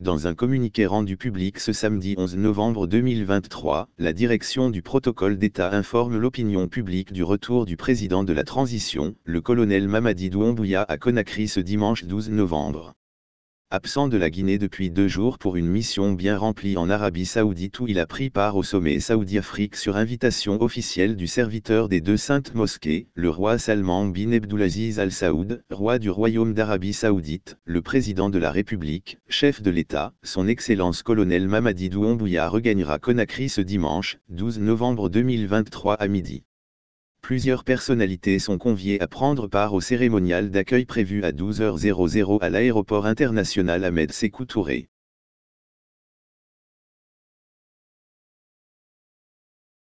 Dans un communiqué rendu public ce samedi 11 novembre 2023, la direction du protocole d'État informe l'opinion publique du retour du président de la transition, le colonel Mamadi Doumbouya à Conakry ce dimanche 12 novembre absent de la Guinée depuis deux jours pour une mission bien remplie en Arabie Saoudite où il a pris part au sommet Saoudi-Afrique sur invitation officielle du serviteur des deux saintes mosquées, le roi Salman bin Abdulaziz Al Saoud, roi du royaume d'Arabie Saoudite, le président de la République, chef de l'État, son excellence colonel Mamadi Doumbouya regagnera Conakry ce dimanche, 12 novembre 2023 à midi plusieurs personnalités sont conviées à prendre part au cérémonial d'accueil prévu à 12h00 à l'aéroport international Ahmed Sékou Touré.